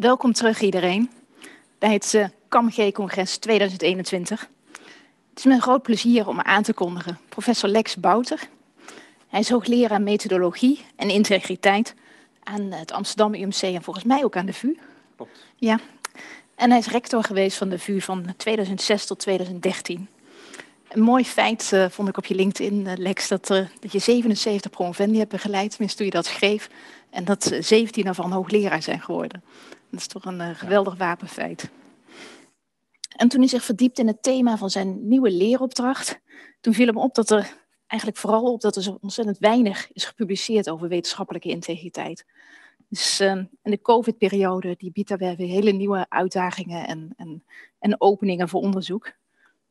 Welkom terug iedereen bij het CAMG-congres eh, 2021. Het is me een groot plezier om aan te kondigen professor Lex Bouter. Hij is hoogleraar methodologie en integriteit aan het Amsterdam UMC en volgens mij ook aan de VU. Klopt. Ja. En hij is rector geweest van de VU van 2006 tot 2013. Een mooi feit eh, vond ik op je LinkedIn, eh, Lex, dat, dat je 77 promovendi hebt begeleid, tenminste toen je dat schreef, en dat 17 daarvan hoogleraar zijn geworden. Dat is toch een eh, geweldig wapenfeit. En toen hij zich verdiept in het thema van zijn nieuwe leeropdracht, toen viel hem op dat er eigenlijk vooral op dat er zo ontzettend weinig is gepubliceerd over wetenschappelijke integriteit. Dus ehm, in de COVID-periode die biedt daar weer hele nieuwe uitdagingen en, en, en openingen voor onderzoek.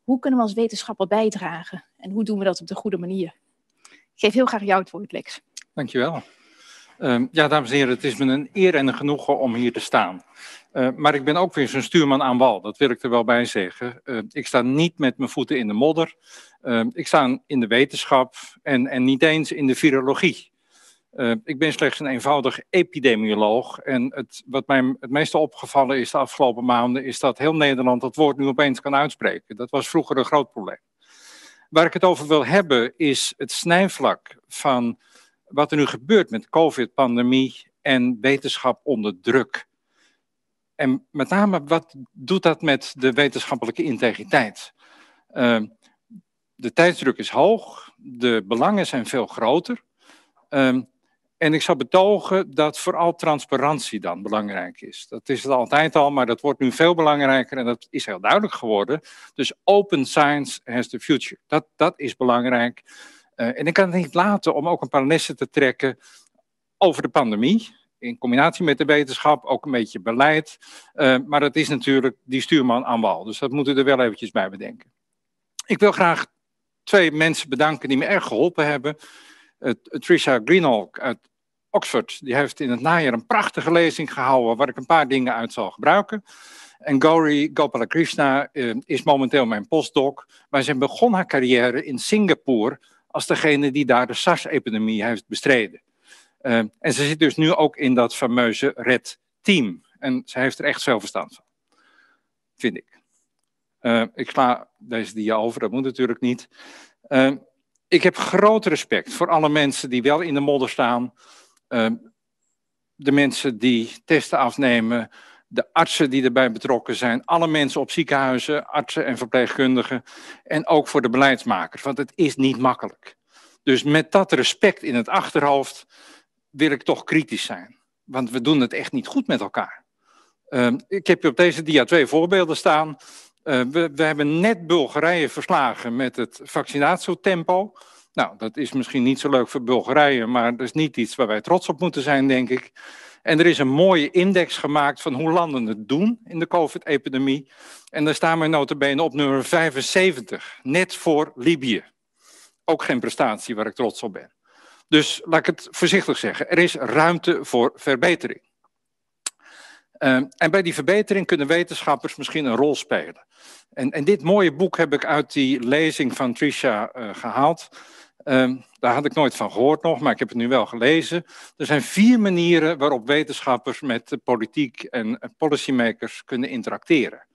Hoe kunnen we als wetenschapper bijdragen en hoe doen we dat op de goede manier? Ik geef heel graag jouw het woord, Lex. Dankjewel. Ehm, ja, dames en heren, het is me een eer en een genoegen om hier te staan. Ehm, maar ik ben ook weer zo'n stuurman aan wal, dat wil ik er wel bij zeggen. Ehm, ik sta niet met mijn voeten in de modder. ik sta in de wetenschap en, en niet eens in de virologie. ik ben slechts een eenvoudig epidemioloog. En het, wat mij het meeste opgevallen is de afgelopen maanden, is dat heel Nederland dat woord nu opeens kan uitspreken. Dat was vroeger een groot probleem. Waar ik het over wil hebben, is het snijvlak van wat er nu gebeurt met COVID-pandemie en wetenschap onder druk. En met name, wat doet dat met de wetenschappelijke integriteit? Ehm, de tijdsdruk is hoog, de belangen zijn veel groter. Ehm, en ik zou betogen dat vooral transparantie dan belangrijk is. Dat is het altijd al, maar dat wordt nu veel belangrijker en dat is heel duidelijk geworden. Dus open science has the future. Dat, dat is belangrijk. Eh, en ik kan het niet laten om ook een paar lessen te trekken over de pandemie. In combinatie met de wetenschap, ook een beetje beleid. Eh, maar dat is natuurlijk die stuurman aan wal. Dus dat moeten we er wel eventjes bij bedenken. Ik wil graag twee mensen bedanken die me erg geholpen hebben. Uh, Trisha Greenhalgh uit Oxford, die heeft in het najaar een prachtige lezing gehouden waar ik een paar dingen uit zal gebruiken. En Gauri Gopalakrishna is momenteel mijn postdoc, maar ze begon haar carrière in Singapore als degene die daar de SARS-epidemie heeft bestreden. Ehm, en ze zit dus nu ook in dat fameuze red team. En ze heeft er echt zelfverstand van, vind ik. Ehm, ik sla deze dia over, dat moet natuurlijk niet. Ehm, ik heb groot respect voor alle mensen die wel in de modder staan. de mensen die testen afnemen, de artsen die erbij betrokken zijn, alle mensen op ziekenhuizen, artsen en verpleegkundigen en ook voor de beleidsmakers, want het is niet makkelijk. Dus met dat respect in het achterhoofd wil ik toch kritisch zijn, want we doen het echt niet goed met elkaar. Ehm, ik heb hier op deze dia twee voorbeelden staan. Ehm, we, we, hebben net Bulgarije verslagen met het vaccinatietempo. Nou, dat is misschien niet zo leuk voor Bulgarije, maar dat is niet iets waar wij trots op moeten zijn, denk ik. En er is een mooie index gemaakt van hoe landen het doen in de COVID-epidemie. En daar staan we notabene op nummer 75, net voor Libië. Ook geen prestatie waar ik trots op ben. Dus laat ik het voorzichtig zeggen, er is ruimte voor verbetering. Ehm, en bij die verbetering kunnen wetenschappers misschien een rol spelen. En, en, dit mooie boek heb ik uit die lezing van Trisha eh, gehaald. Ehm, daar had ik nooit van gehoord nog, maar ik heb het nu wel gelezen. Er zijn vier manieren waarop wetenschappers met politiek en policymakers kunnen interacteren.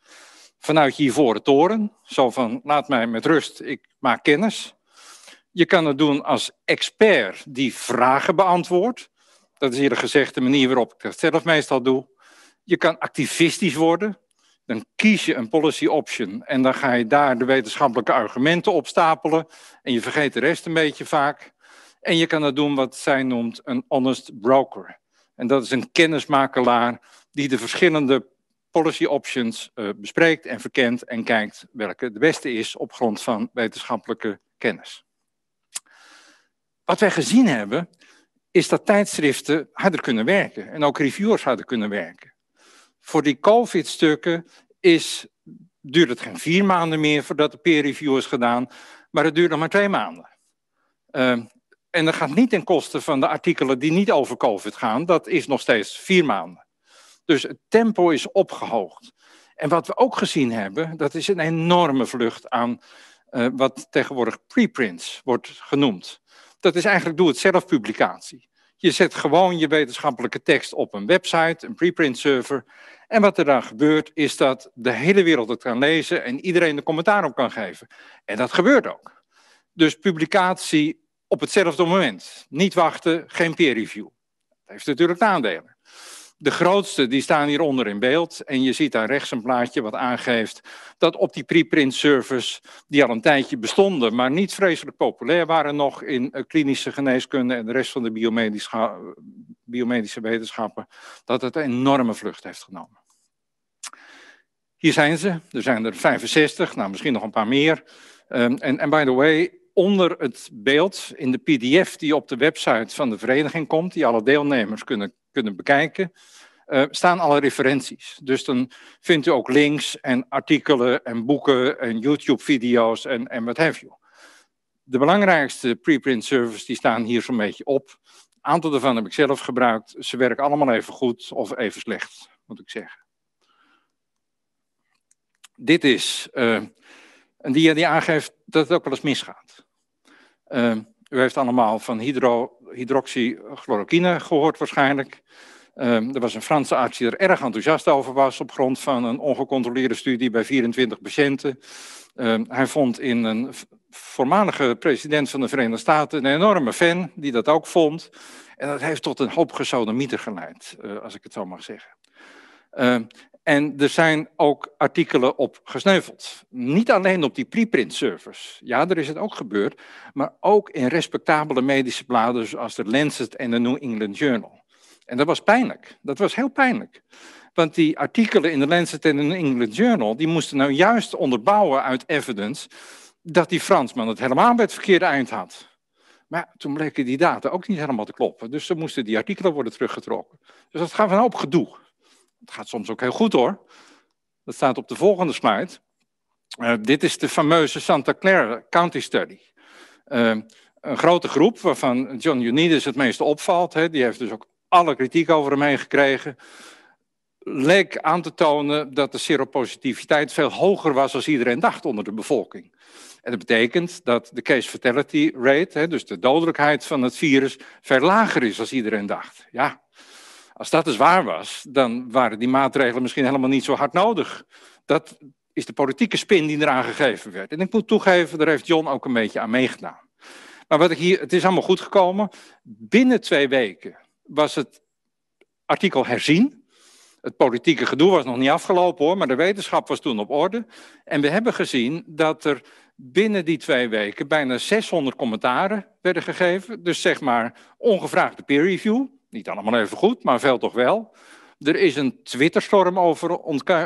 Vanuit je ivoren toren, zo van laat mij met rust, ik maak kennis. Je kan het doen als expert die vragen beantwoordt. Dat is eerder gezegd de manier waarop ik dat zelf meestal doe. Je kan activistisch worden, dan kies je een policy option en dan ga je daar de wetenschappelijke argumenten op stapelen en je vergeet de rest een beetje vaak. En je kan dat doen wat zij noemt een honest broker. En dat is een kennismakelaar die de verschillende policy options eh, bespreekt en verkent en kijkt welke de beste is op grond van wetenschappelijke kennis. Wat wij gezien hebben, is dat tijdschriften harder kunnen werken en ook reviewers harder kunnen werken voor die COVID-stukken is, duurt het geen vier maanden meer voordat de peer review is gedaan, maar het duurt nog maar twee maanden. Ehm, en dat gaat niet ten koste van de artikelen die niet over COVID gaan, dat is nog steeds vier maanden. Dus het tempo is opgehoogd. En wat we ook gezien hebben, dat is een enorme vlucht aan eh, wat tegenwoordig preprints wordt genoemd. Dat is eigenlijk doe-het-zelf publicatie. Je zet gewoon je wetenschappelijke tekst op een website, een preprint server. En wat er dan gebeurt, is dat de hele wereld het kan lezen en iedereen de commentaar op kan geven. En dat gebeurt ook. Dus publicatie op hetzelfde moment. Niet wachten, geen peer review. Dat heeft natuurlijk nadelen de grootste die staan hieronder in beeld. En je ziet daar rechts een plaatje wat aangeeft dat op die preprint service die al een tijdje bestonden, maar niet vreselijk populair waren nog in eh, klinische geneeskunde en de rest van de biomedische, eh, biomedische wetenschappen, dat het een enorme vlucht heeft genomen. Hier zijn ze, er zijn er 65, nou misschien nog een paar meer. Ehm, en, en by the way, onder het beeld in de PDF die op de website van de vereniging komt, die alle deelnemers kunnen kunnen bekijken, eh, staan alle referenties. Dus dan vindt u ook links en artikelen en boeken en YouTube-video's en, en wat have you. De belangrijkste preprint services die staan hier zo'n beetje op. Een aantal daarvan heb ik zelf gebruikt. Ze werken allemaal even goed of even slecht, moet ik zeggen. Dit is uh, een dia die aangeeft dat het ook wel eens misgaat. Eh, u heeft allemaal van hydro, hydroxychloroquine gehoord waarschijnlijk. Ehm, er was een Franse arts die er erg enthousiast over was op grond van een ongecontroleerde studie bij 24 patiënten. Ehm, hij vond in een voormalige president van de Verenigde Staten een enorme fan die dat ook vond. En dat heeft tot een hoop gesodemieter geleid, eh, als ik het zo mag zeggen. Uh, en er zijn ook artikelen op gesneuveld. Niet alleen op die preprint servers. Ja, er is het ook gebeurd. Maar ook in respectabele medische bladen zoals de Lancet en de New England Journal. En dat was pijnlijk. Dat was heel pijnlijk. Want die artikelen in de Lancet en de New England Journal... die moesten nou juist onderbouwen uit evidence... dat die Fransman het helemaal bij het verkeerde eind had. Maar toen bleken die data ook niet helemaal te kloppen. Dus ze moesten die artikelen worden teruggetrokken. Dus dat gaf van hoop gedoe. Het gaat soms ook heel goed hoor. Dat staat op de volgende slide. Eh, dit is de fameuze Santa Clara County Study. Eh, een grote groep waarvan John Unidas het meeste opvalt. Hè, die heeft dus ook alle kritiek over hem heen gekregen. Leek aan te tonen dat de seropositiviteit veel hoger was als iedereen dacht onder de bevolking. En dat betekent dat de case fatality rate, hè, dus de dodelijkheid van het virus, veel lager is als iedereen dacht. Ja, als dat dus waar was, dan waren die maatregelen misschien helemaal niet zo hard nodig. Dat is de politieke spin die eraan gegeven werd. En ik moet toegeven, daar heeft John ook een beetje aan meegedaan. Maar wat ik hier, het is allemaal goed gekomen. Binnen twee weken was het artikel herzien. Het politieke gedoe was nog niet afgelopen hoor, maar de wetenschap was toen op orde. En we hebben gezien dat er binnen die twee weken bijna 600 commentaren werden gegeven. Dus zeg maar ongevraagde peer review. Niet allemaal even goed, maar veel toch wel. Er is een Twitterstorm over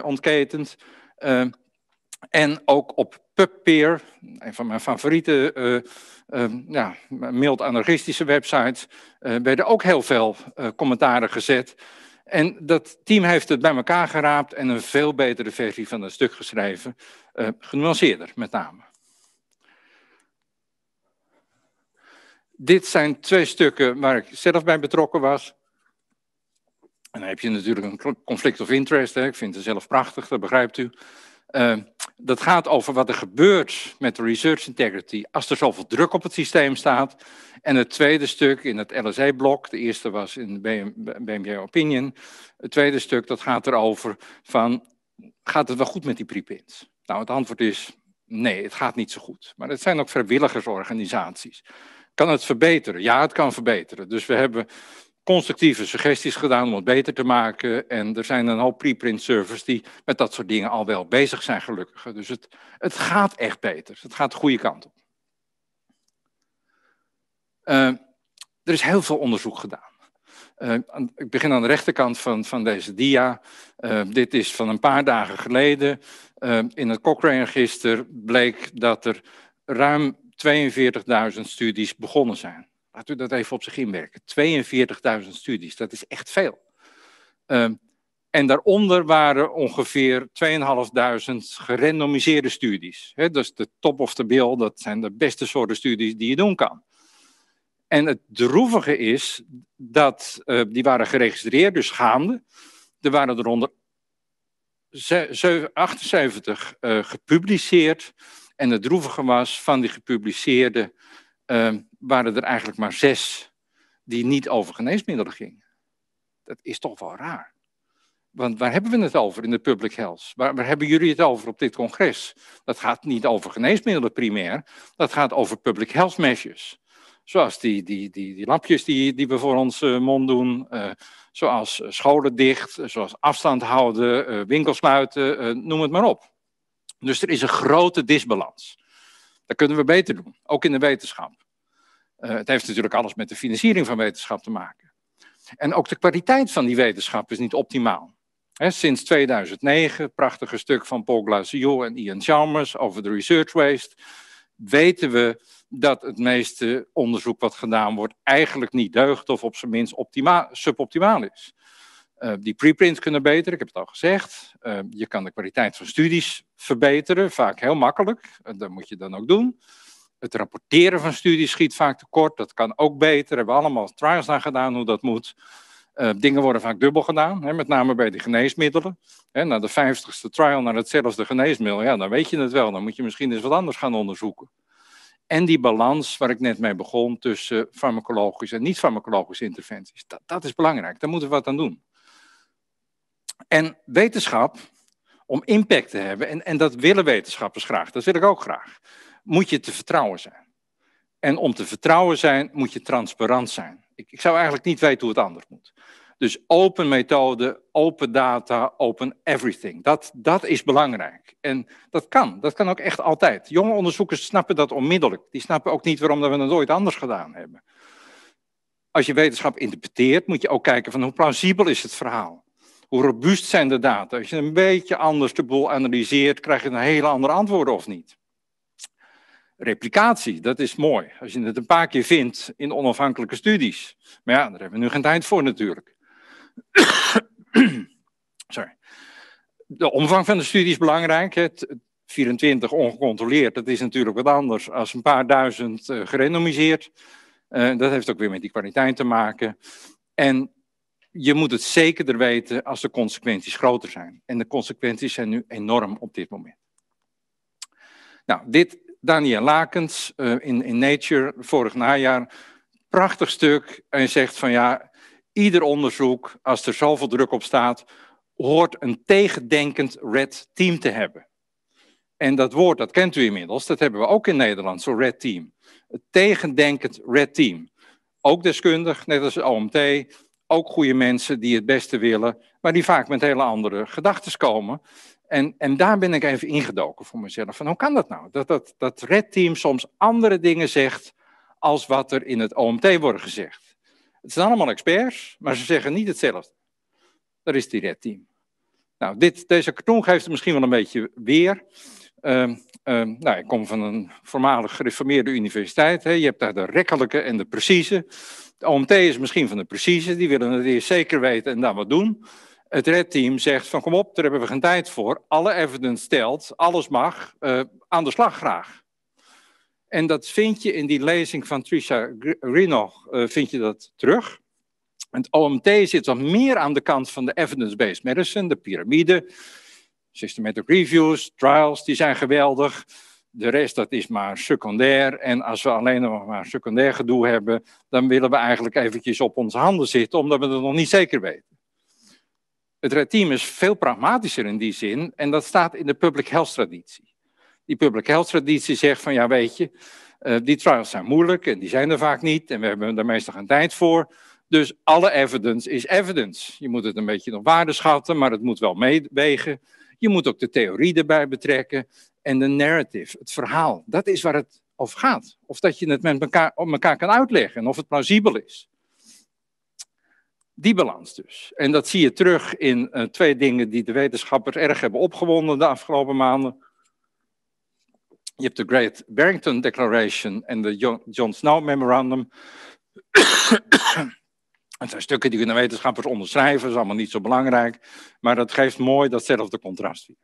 ontketend. Eh, en ook op PubPeer, een van mijn favoriete, uh, uh, ja, mild anarchistische websites, werden ook heel veel commentaren gezet. En dat team heeft het bij elkaar geraapt en een veel betere versie van het stuk geschreven, genuanceerder met name. Dit zijn twee stukken waar ik zelf bij betrokken was. En dan heb je natuurlijk een conflict of interest. Hè. Ik vind het zelf prachtig, dat begrijpt u. Ehm, dat gaat over wat er gebeurt met de research integrity als er zoveel druk op het systeem staat. En het tweede stuk in het LSE-blok, de eerste was in de BMJ Opinion. Het tweede stuk, dat gaat erover van, gaat het wel goed met die preprints? Nou, het antwoord is nee, het gaat niet zo goed. Maar het zijn ook vrijwilligersorganisaties. Kan het verbeteren? Ja, het kan verbeteren. Dus we hebben constructieve suggesties gedaan om het beter te maken. En er zijn een hoop preprint servers die met dat soort dingen al wel bezig zijn, gelukkig. Dus het, het gaat echt beter. Het gaat de goede kant op. Eh, er is heel veel onderzoek gedaan. Eh, ik begin aan de rechterkant van, van deze dia. Eh, dit is van een paar dagen geleden. in het Cochrane-register bleek dat er ruim 42.000 studies begonnen zijn. Laten we dat even op zich inwerken. 42.000 studies, dat is echt veel. Ehm, en daaronder waren ongeveer 2.500 gerandomiseerde studies. He, dus de top of the bill, dat zijn de beste soorten studies die je doen kan. En het droevige is dat eh, die waren geregistreerd, dus gaande. Er waren er onder 78 eh, gepubliceerd. En het droevige was, van die gepubliceerde ehm, waren er eigenlijk maar zes die niet over geneesmiddelen gingen. Dat is toch wel raar. Want waar hebben we het over in de public health? Waar, hebben jullie het over op dit congres? Dat gaat niet over geneesmiddelen primair, dat gaat over public health measures. Zoals die, die, die, die lampjes die, die we voor ons mond doen, eh, zoals scholen dicht, zoals afstand houden, eh, winkels sluiten, eh, noem het maar op. Dus er is een grote disbalans. Dat kunnen we beter doen, ook in de wetenschap. Eh, het heeft natuurlijk alles met de financiering van wetenschap te maken. En ook de kwaliteit van die wetenschap is niet optimaal. sinds 2009, prachtige stuk van Paul Glaziou en Ian Chalmers over de research waste, weten we dat het meeste onderzoek wat gedaan wordt eigenlijk niet deugt of op zijn minst suboptimaal is. Eh, die preprints kunnen beter, ik heb het al gezegd. Eh, je kan de kwaliteit van studies verbeteren, vaak heel makkelijk. Eh, dat moet je dan ook doen. Het rapporteren van studies schiet vaak tekort, dat kan ook beter. We hebben allemaal trials aan gedaan hoe dat moet. dingen worden vaak dubbel gedaan, hè, met name bij de geneesmiddelen. Hè, na de vijftigste trial naar hetzelfde geneesmiddel, ja, dan weet je het wel. Dan moet je misschien eens wat anders gaan onderzoeken. En die balans waar ik net mee begon tussen farmacologische en niet-farmacologische interventies. Dat, dat is belangrijk, daar moeten we wat aan doen. En wetenschap, om impact te hebben, en, en dat willen wetenschappers graag, dat wil ik ook graag, moet je te vertrouwen zijn. En om te vertrouwen zijn, moet je transparant zijn. Ik, ik zou eigenlijk niet weten hoe het anders moet. Dus open methode, open data, open everything. Dat, dat is belangrijk. En dat kan. Dat kan ook echt altijd. Jonge onderzoekers snappen dat onmiddellijk. Die snappen ook niet waarom we het nooit anders gedaan hebben. Als je wetenschap interpreteert, moet je ook kijken van hoe plausibel is het verhaal hoe robuust zijn de data? Als je een beetje anders de boel analyseert, krijg je een hele andere antwoord of niet. Replicatie, dat is mooi. Als je het een paar keer vindt in onafhankelijke studies. Maar ja, daar hebben we nu geen tijd voor natuurlijk. Sorry. De omvang van de studie is belangrijk. 24 ongecontroleerd, dat is natuurlijk wat anders als een paar duizend eh, gerandomiseerd. Eh, dat heeft ook weer met die kwaliteit te maken. En je moet het zekerder weten als de consequenties groter zijn. En de consequenties zijn nu enorm op dit moment. Nou, dit Daniel Lakens eh, in, in Nature vorig najaar. Prachtig stuk. En zegt van ja, ieder onderzoek, als er zoveel druk op staat, hoort een tegendenkend red team te hebben. En dat woord, dat kent u inmiddels, dat hebben we ook in Nederland, zo'n red team. Het tegendenkend red team. Ook deskundig, net als het OMT, ook goede mensen die het beste willen, maar die vaak met hele andere gedachten komen. En, en daar ben ik even ingedoken voor mezelf. Van hoe kan dat nou? Dat, dat, dat Red Team soms andere dingen zegt als wat er in het OMT wordt gezegd. Het zijn allemaal experts, maar ze zeggen niet hetzelfde. Dat is die Red Team. Nou, dit, deze cartoon geeft het misschien wel een beetje weer. Ehm, Ehm, nou, ik kom van een voormalig gereformeerde universiteit. Hè. Je hebt daar de rekkelijke en de precieze. De OMT is misschien van de precieze, die willen het eerst zeker weten en dan wat doen. Het red team zegt van kom op, daar hebben we geen tijd voor. Alle evidence telt, alles mag, ehm, aan de slag graag. En dat vind je in die lezing van Trisha Rinoch, eh, vind je dat terug. Het OMT zit wat meer aan de kant van de evidence-based medicine, de piramide. Systematic reviews, trials, die zijn geweldig. De rest, dat is maar secundair. En als we alleen nog maar secundair gedoe hebben, dan willen we eigenlijk eventjes op onze handen zitten, omdat we het nog niet zeker weten. Het Red Team is veel pragmatischer in die zin, en dat staat in de public health traditie. Die public health traditie zegt van, ja weet je, eh, die trials zijn moeilijk en die zijn er vaak niet en we hebben er meestal geen tijd voor. Dus alle evidence is evidence. Je moet het een beetje op waarde schatten, maar het moet wel meewegen. Je moet ook de theorie erbij betrekken en de narrative, het verhaal. Dat is waar het over gaat. Of dat je het met elkaar, op elkaar kan uitleggen en of het plausibel is. Die balans dus. En dat zie je terug in eh, twee dingen die de wetenschappers erg hebben opgewonden de afgelopen maanden. Je hebt de Great Barrington Declaration en de John Snow Memorandum. Het zijn stukken die kunnen wetenschappers onderschrijven, dat is allemaal niet zo belangrijk. Maar dat geeft mooi datzelfde contrast weer.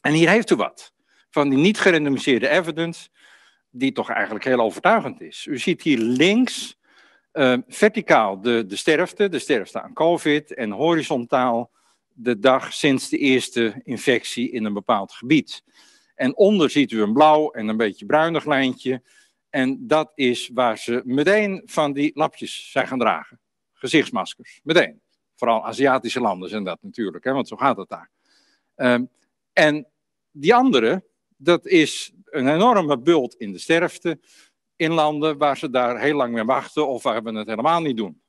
En hier heeft u wat. Van die niet gerandomiseerde evidence, die toch eigenlijk heel overtuigend is. U ziet hier links eh, verticaal de, de sterfte, de sterfte aan COVID, en horizontaal de dag sinds de eerste infectie in een bepaald gebied. En onder ziet u een blauw en een beetje bruinig lijntje. En dat is waar ze meteen van die lapjes zijn gaan dragen. Gezichtsmaskers, meteen. Vooral Aziatische landen zijn dat natuurlijk, hè, want zo gaat het daar. Ehm, en die andere, dat is een enorme bult in de sterfte in landen waar ze daar heel lang mee wachten of waar we het helemaal niet doen.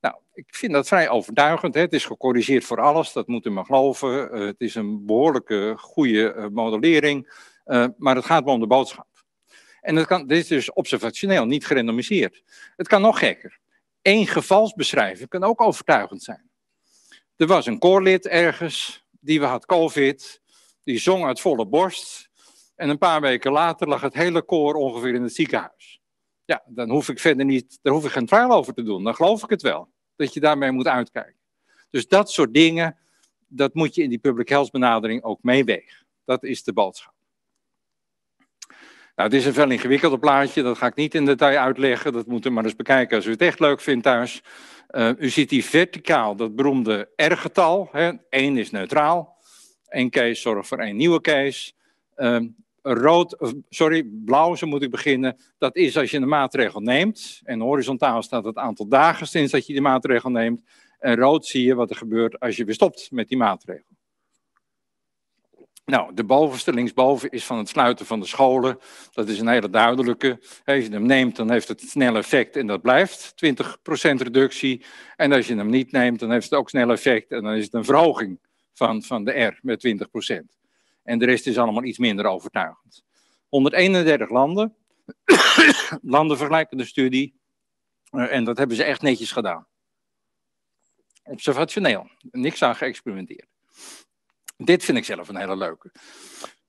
Nou, ik vind dat vrij overtuigend. Hè. Het is gecorrigeerd voor alles, dat moet u maar geloven. Eh, het is een behoorlijke goede eh, modellering, eh, maar het gaat wel om de boodschap. En dat kan, dit is dus observationeel, niet gerandomiseerd. Het kan nog gekker. Eén gevalsbeschrijving kan ook overtuigend zijn. Er was een koorlid ergens, die we had COVID, die zong uit volle borst. En een paar weken later lag het hele koor ongeveer in het ziekenhuis. Ja, dan hoef ik verder niet, daar hoef ik geen trial over te doen. Dan geloof ik het wel, dat je daarmee moet uitkijken. Dus dat soort dingen, dat moet je in die public health benadering ook meewegen. Dat is de boodschap. Nou, het is een veel ingewikkelder plaatje, dat ga ik niet in detail uitleggen. Dat moeten we maar eens bekijken als u het echt leuk vindt thuis. Eh, u ziet die verticaal dat beroemde R-getal. Eén is neutraal. Eén case zorgt voor één nieuwe case. Ehm, rood, sorry, blauw, zo moet ik beginnen. Dat is als je een maatregel neemt. En horizontaal staat het aantal dagen sinds dat je die maatregel neemt. En rood zie je wat er gebeurt als je weer stopt met die maatregel. Nou, de bovenste, linksboven, is van het sluiten van de scholen. Dat is een hele duidelijke. Als je hem neemt, dan heeft het snel effect en dat blijft. 20% reductie. En als je hem niet neemt, dan heeft het ook snel effect. En dan is het een verhoging van, van de R met 20%. En de rest is allemaal iets minder overtuigend. 131 landen, landenvergelijkende studie. Eh, en dat hebben ze echt netjes gedaan. Observationeel, niks aan geëxperimenteerd. Dit vind ik zelf een hele leuke.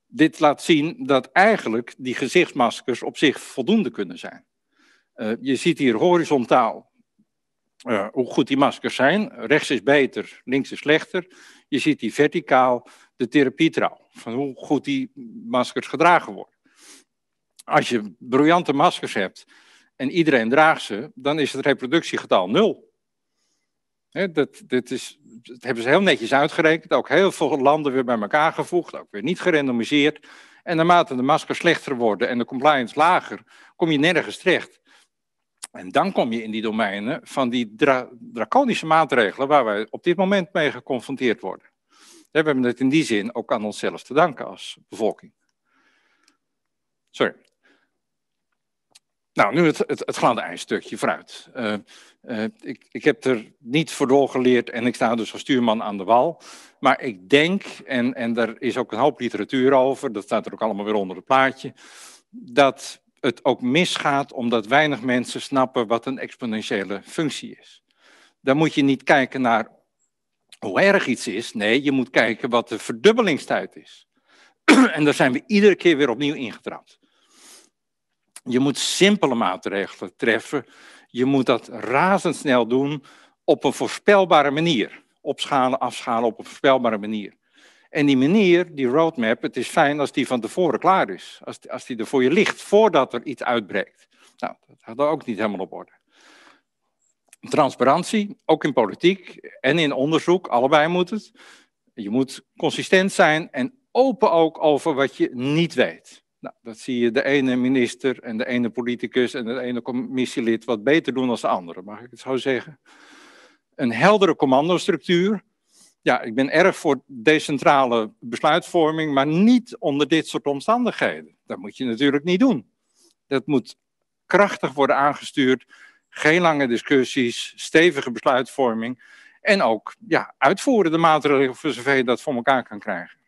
Dit laat zien dat eigenlijk die gezichtsmaskers op zich voldoende kunnen zijn. Eh, je ziet hier horizontaal eh, hoe goed die maskers zijn. Rechts is beter, links is slechter. Je ziet die verticaal de therapietrouw, van hoe goed die maskers gedragen worden. Als je briljante maskers hebt en iedereen draagt ze, dan is het reproductiegetal nul dat, dit is, hebben ze heel netjes uitgerekend. Ook heel veel landen weer bij elkaar gevoegd, ook weer niet gerandomiseerd. En naarmate de maskers slechter worden en de compliance lager, kom je nergens terecht. En dan kom je in die domeinen van die draconische maatregelen waar wij op dit moment mee geconfronteerd worden. We hebben het in die zin ook aan onszelf te danken als bevolking. Sorry. Nou, nu het, het, het gladde ijsstukje vooruit. Eh, eh, ik, ik heb er niet voor doorgeleerd en ik sta dus als stuurman aan de wal. Maar ik denk, en, en daar is ook een hoop literatuur over, dat staat er ook allemaal weer onder het plaatje, dat het ook misgaat omdat weinig mensen snappen wat een exponentiële functie is. Dan moet je niet kijken naar hoe erg iets is, nee, je moet kijken wat de verdubbelingstijd is. en daar zijn we iedere keer weer opnieuw ingetrapt. Je moet simpele maatregelen treffen. Je moet dat razendsnel doen op een voorspelbare manier. Opschalen, afschalen op een voorspelbare manier. En die manier, die roadmap, het is fijn als die van tevoren klaar is. Als, die, als die er voor je ligt, voordat er iets uitbreekt. Nou, dat gaat ook niet helemaal op orde. Transparantie, ook in politiek en in onderzoek, allebei moet het. Je moet consistent zijn en open ook over wat je niet weet. Nou, dat zie je de ene minister en de ene politicus en de ene commissielid wat beter doen dan de andere, mag ik het zo zeggen. Een heldere commandostructuur. Ja, ik ben erg voor decentrale besluitvorming, maar niet onder dit soort omstandigheden. Dat moet je natuurlijk niet doen. Dat moet krachtig worden aangestuurd. Geen lange discussies, stevige besluitvorming. En ook ja, uitvoeren de maatregelen voor zover je dat voor elkaar kan krijgen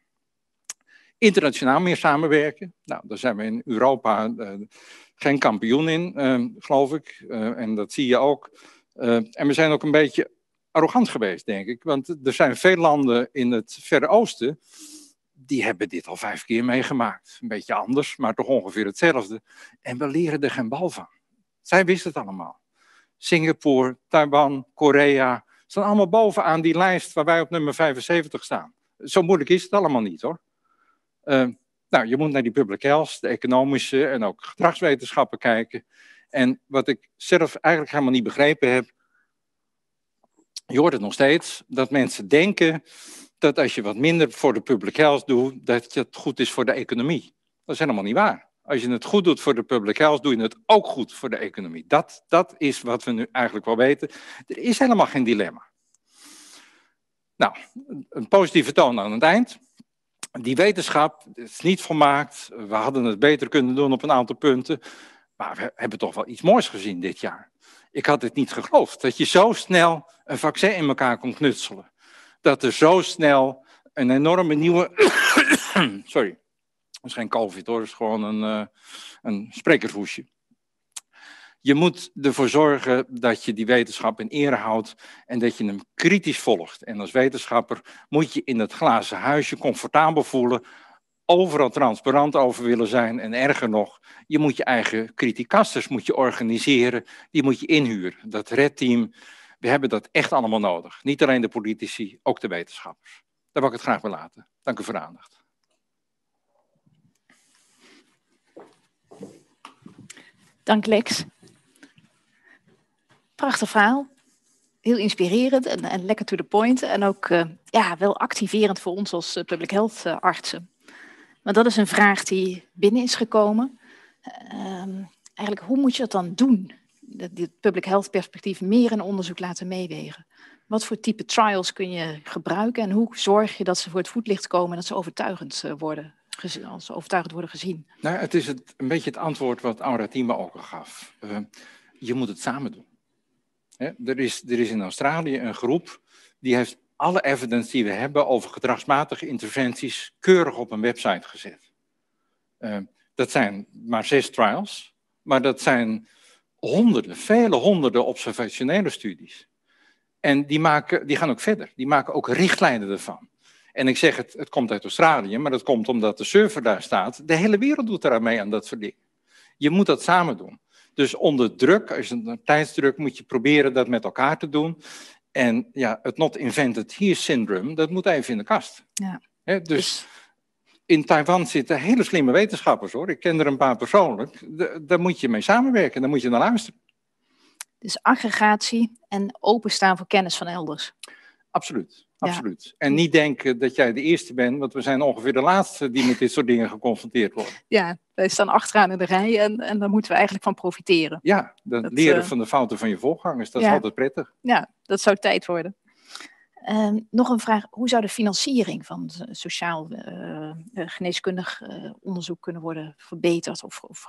internationaal meer samenwerken. Nou, daar zijn we in Europa eh, geen kampioen in, eh, geloof ik. Eh, en dat zie je ook. en we zijn ook een beetje arrogant geweest, denk ik. Want er zijn veel landen in het Verre Oosten. Die hebben dit al vijf keer meegemaakt. Een beetje anders, maar toch ongeveer hetzelfde. En we leren er geen bal van. Zij wisten het allemaal. Singapore, Taiwan, Korea. Staan allemaal bovenaan die lijst waar wij op nummer 75 staan. Zo moeilijk is het allemaal niet hoor. Ehm, nou, je moet naar die public health, de economische en ook gedragswetenschappen kijken. En wat ik zelf eigenlijk helemaal niet begrepen heb, je hoort het nog steeds, dat mensen denken dat als je wat minder voor de public health doet, dat het goed is voor de economie. Dat is helemaal niet waar. Als je het goed doet voor de public health, doe je het ook goed voor de economie. Dat, dat is wat we nu eigenlijk wel weten. Er is helemaal geen dilemma. Nou, een positieve toon aan het eind die wetenschap is niet volmaakt. We hadden het beter kunnen doen op een aantal punten. Maar we hebben toch wel iets moois gezien dit jaar. Ik had het niet geloofd dat je zo snel een vaccin in elkaar kon knutselen. Dat er zo snel een enorme nieuwe. Sorry, dat is geen COVID hoor, dat is gewoon een, eh, een sprekershoesje. Je moet ervoor zorgen dat je die wetenschap in ere houdt en dat je hem kritisch volgt. En als wetenschapper moet je in het glazen huisje comfortabel voelen, overal transparant over willen zijn en erger nog, je moet je eigen criticasters moet je organiseren, die moet je inhuren. Dat redteam, we hebben dat echt allemaal nodig. Niet alleen de politici, ook de wetenschappers. Daar wil ik het graag bij laten. Dank u voor de aandacht. Dank Lex. Prachtig verhaal. Heel inspirerend en, en lekker to the point. En ook eh, ja, wel activerend voor ons als eh, public health eh, artsen. Maar dat is een vraag die binnen is gekomen. Ehm, eigenlijk, hoe moet je dat dan doen? Dit public health perspectief meer in onderzoek laten meewegen. Wat voor type trials kun je gebruiken en hoe zorg je dat ze voor het voetlicht komen en dat ze overtuigend worden, als overtuigend worden gezien? Nou, het is het, een beetje het antwoord wat Aura Thieme ook al gaf. je moet het samen doen er, is, er is in Australië een groep die heeft alle evidence die we hebben over gedragsmatige interventies keurig op een website gezet. Eh, dat zijn maar zes trials, maar dat zijn honderden, vele honderden observationele studies. En die, maken, die gaan ook verder, die maken ook richtlijnen ervan. En ik zeg het, het komt uit Australië, maar dat komt omdat de server daar staat. De hele wereld doet aan mee aan dat soort dingen. Je moet dat samen doen. Dus onder druk, als je tijdsdruk, moet je proberen dat met elkaar te doen. En ja, het not invented here syndrome, dat moet even in de kast. Ja. Dus, dus in Taiwan zitten hele slimme wetenschappers hoor. Ik ken er een paar persoonlijk. daar moet je mee samenwerken, daar moet je naar luisteren. Dus aggregatie en openstaan voor kennis van elders. Absoluut. Absoluut. En niet denken dat jij de eerste bent, want we zijn ongeveer de laatste die met dit soort dingen geconfronteerd worden. Ja, wij staan achteraan in de rij en, en daar moeten we eigenlijk van profiteren. Ja, dan leren eh, van de fouten van je voorgangers, dat is altijd prettig. Ja, dat zou tijd worden. Ehm, nog een vraag, hoe zou de financiering van sociaal eh, eh, geneeskundig onderzoek kunnen worden verbeterd of, of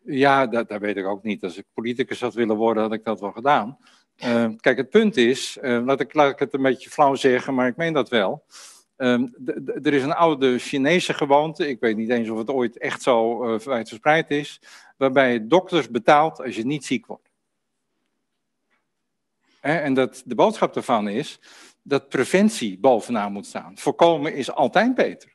Ja, dat, dat weet ik ook niet. Als ik politicus had willen worden, had ik dat wel gedaan. Ehm, kijk, het punt is, ehm, laat, ik, het een beetje flauw zeggen, maar ik meen dat wel. Ehm, er is een oude Chinese gewoonte, ik weet niet eens of het ooit echt zo uh, eh, wijdverspreid is, waarbij dokters betaalt als je niet ziek wordt. Hè? En dat de boodschap daarvan is dat preventie bovenaan moet staan. Voorkomen is altijd beter.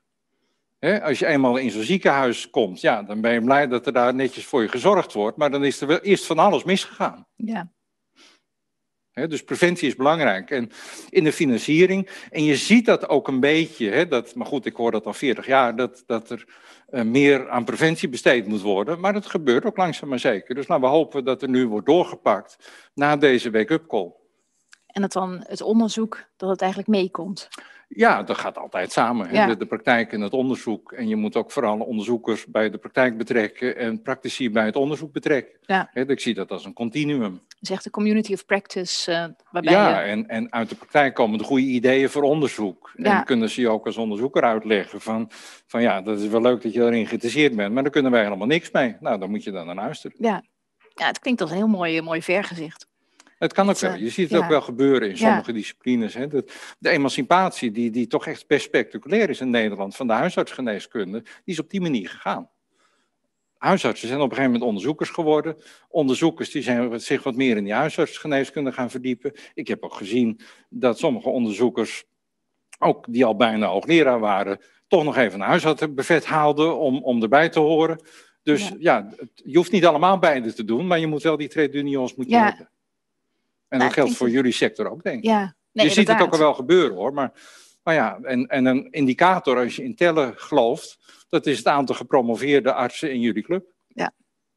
Hè? als je eenmaal in zo'n ziekenhuis komt, ja, dan ben je blij dat er daar netjes voor je gezorgd wordt, maar dan is er wel eerst van alles misgegaan. Ja dus preventie is belangrijk. En in de financiering. En je ziet dat ook een beetje. dat, maar goed, ik hoor dat al 40 jaar. Dat, dat er eh, meer aan preventie besteed moet worden. Maar dat gebeurt ook langzaam maar zeker. Dus nou, we hopen dat er nu wordt doorgepakt na deze wake-up call. En dat dan het onderzoek dat het eigenlijk meekomt. Ja, dat gaat altijd samen. Ja. De, praktijk en het onderzoek. En je moet ook vooral onderzoekers bij de praktijk betrekken en praktici bij het onderzoek betrekken. ik zie dat als een continuum. Zegt de community of practice. Uh, waarbij ja, en, en uit de praktijk komen de goede ideeën voor onderzoek. En kunnen ze je ook als onderzoeker uitleggen van, van ja, dat is wel leuk dat je erin geïnteresseerd bent, maar daar kunnen wij helemaal niks mee. Nou, dan moet je dan naar luisteren. Ja, ja het klinkt als een heel mooi, mooi vergezicht. Het kan ook wel. Je eh, ziet het ook wel gebeuren in sommige disciplines. Hè. De, emancipatie, die, die toch echt best spectaculair is in Nederland, van de huisartsgeneeskunde, die is op die manier gegaan. Huisartsen zijn op een gegeven moment onderzoekers geworden. Onderzoekers die zijn zich wat meer in die huisartsgeneeskunde gaan verdiepen. Ik heb ook gezien dat sommige onderzoekers, ook die al bijna hoogleraar waren, toch nog even een huisartsenbevet haalden om, om erbij te horen. Dus ja. je hoeft niet allemaal beide te doen, maar je moet wel die trade unions moeten ja. hebben. En dat geldt voor jullie sector ook, denk ik. Ja. Nee, je ziet het ook al wel gebeuren hoor. Maar, maar ja, en, en een indicator als je in tellen gelooft, dat is het aantal gepromoveerde artsen in jullie club. Ja,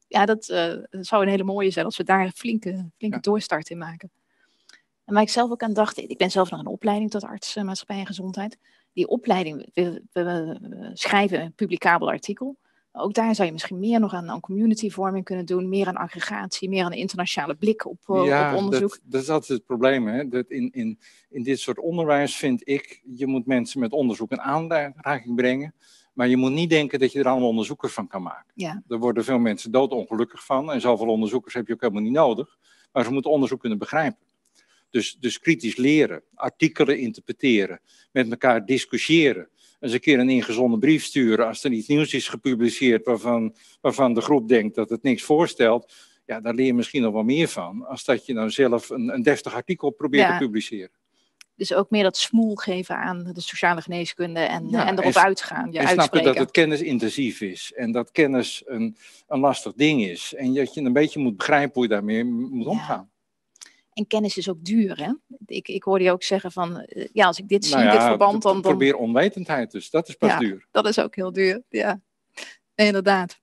ja dat eh, zou een hele mooie zijn als we daar een flinke, flinke doorstart in maken. En waar ik zelf ook aan dacht, ik ben zelf nog een opleiding tot arts, eh, maatschappij en gezondheid. Die opleiding, we schrijven een publicabel artikel. Ook daar zou je misschien meer nog aan, aan communityvorming kunnen doen, meer aan aggregatie, meer aan een internationale blik op, eh, ja, op onderzoek. Dat, dat is altijd het probleem. Hè? Dat in, in, in dit soort onderwijs vind ik, je moet mensen met onderzoek in aanraking brengen. Maar je moet niet denken dat je er allemaal onderzoekers van kan maken. Ja. Er worden veel mensen doodongelukkig van. En zoveel onderzoekers heb je ook helemaal niet nodig. Maar ze moeten onderzoek kunnen begrijpen. Dus, dus kritisch leren, artikelen interpreteren, met elkaar discussiëren eens een keer een ingezonden brief sturen als er iets nieuws is gepubliceerd waarvan, waarvan de groep denkt dat het niks voorstelt. Ja, daar leer je misschien nog wel meer van als dat je nou zelf een, een deftig artikel probeert te publiceren. Dus ook meer dat smoel geven aan de sociale geneeskunde en, en erop uitgaan. Je en uitspreken. dat het kennisintensief is en dat kennis een, een lastig ding is. En dat je een beetje moet begrijpen hoe je daarmee moet omgaan. En kennis is ook duur, hè? Ik, ik hoorde je ook zeggen van, eh, ja, als ik dit zie, nou dit verband, dan, probeer onwetendheid, dus dat is pas duur. dat is ook heel duur, ja. inderdaad.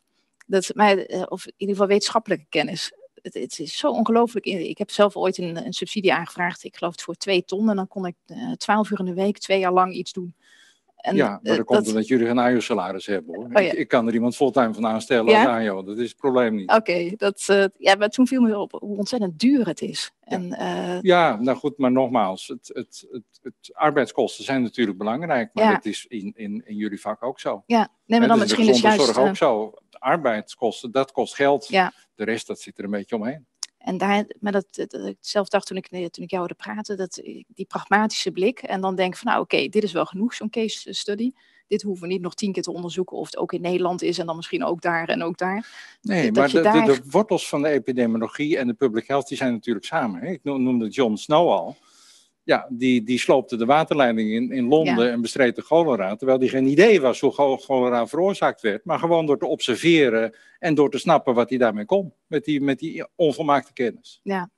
Dat, maar, eh, of in ieder geval wetenschappelijke kennis. Het, is zo ongelooflijk. Ik heb zelf ooit een, een, subsidie aangevraagd, ik geloof het voor twee ton. En dan kon ik eh, twaalf uur in de week, twee jaar lang iets doen ja, maar eh, dat komt dat... omdat jullie een AJO-salaris hebben hoor. Oh ik, kan er iemand fulltime van aanstellen ja? als dat is het probleem niet. Oké, okay, dat uh, ja, maar toen viel me op hoe ontzettend duur het is. Ja, en, uh... ja nou goed, maar nogmaals, het, het, het, het, arbeidskosten zijn natuurlijk belangrijk, maar dat is in, in, in jullie vak ook zo. Ja, nee, maar dan dus misschien is juist... zorg ook zo. De arbeidskosten, dat kost geld. De rest, dat zit er een beetje omheen. En daar, maar dat, dat, ik zelf dacht toen ik, toen ik jou hoorde praten, dat, die pragmatische blik. En dan denk van, nou oké, dit is wel genoeg, zo'n case study. Dit hoeven we niet nog tien keer te onderzoeken of het ook in Nederland is en dan misschien ook daar en ook daar. Nee, maar de, de, wortels van de epidemiologie en de public health, die zijn natuurlijk samen. Hè? Ik noemde John Snow al ja, die, die sloopte de waterleiding in, in Londen en bestreed de cholera. Terwijl die geen idee was hoe cholera veroorzaakt werd. Maar gewoon door te observeren en door te snappen wat hij daarmee kon. Met die, met die onvolmaakte kennis. Ja,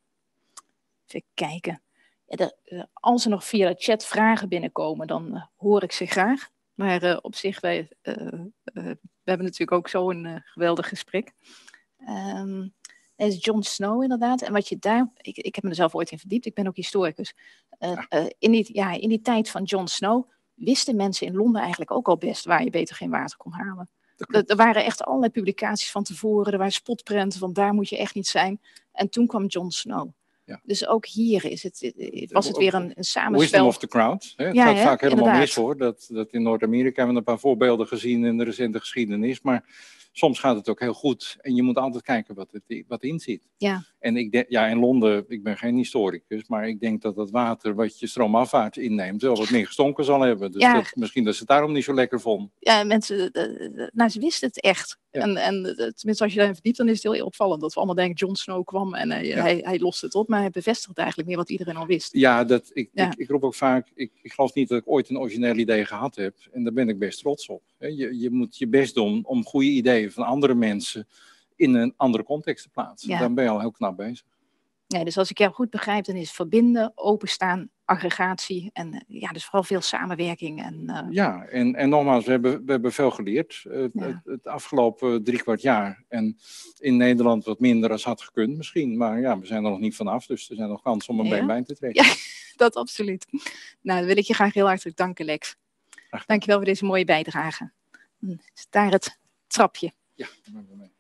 even kijken. Ja, eh, als er nog via de chat vragen binnenkomen, dan eh, hoor ik ze graag. Maar eh, op zich, wij, we hebben natuurlijk ook zo'n geweldig gesprek. Um, is Jon Snow inderdaad. En wat je daar, ik, ik heb me er zelf ooit in verdiept, ik ben ook historicus. Eh, eh, in, die, ja, in die tijd van Jon Snow wisten mensen in Londen eigenlijk ook al best waar je beter geen water kon halen. Er, waren echt allerlei publicaties van tevoren, er waren spotprenten van daar moet je echt niet zijn. En toen kwam Jon Snow. Ja. Dus ook hier is het, eh, was het weer een, een samenspel. Wisdom of the crowd. Hè? Het ja, gaat vaak helemaal inderdaad. mis hoor. Dat, dat in Noord-Amerika hebben we een paar voorbeelden gezien in de recente geschiedenis. Maar soms gaat het ook heel goed. En je moet altijd kijken wat, het, wat in zit. Ja. En ik denk, ja, in Londen, ik ben geen historicus, maar ik denk dat dat water wat je stroomafwaarts inneemt, wel wat meer gestonken zal hebben. Dus misschien dat ze het daarom niet zo lekker vond. Ja, mensen, nou, ze wisten het echt. En, eh, tenminste, als je daarin verdiept, dan is het heel opvallend dat we allemaal denken: Jon Snow kwam en hij, eh, hij, hij lost het op, maar hij bevestigt eigenlijk meer wat iedereen al wist. Ja, dat, ik, Ik, ik, roep ook vaak: ik, ik, geloof niet dat ik ooit een origineel idee gehad heb. En daar ben ik best trots op. Je, je moet je best doen om goede ideeën van andere mensen in een andere context te plaatsen. Dan ben je al heel knap bezig dus als ik jou goed begrijp, dan is verbinden, openstaan, aggregatie en eh, ja, dus vooral veel samenwerking. En, eh, Ja, en, en nogmaals, we hebben, we hebben veel geleerd eh, het, het, afgelopen drie kwart jaar. En in Nederland wat minder als had gekund misschien, maar ja, we zijn er nog niet vanaf, dus er zijn nog kansen om een ja? bij te trekken. Ja, dat absoluut. Nou, dan wil ik je graag heel hartelijk danken, Lex. Dankjewel voor deze mooie bijdrage. Hm, daar het trapje. Ja, dank je mee.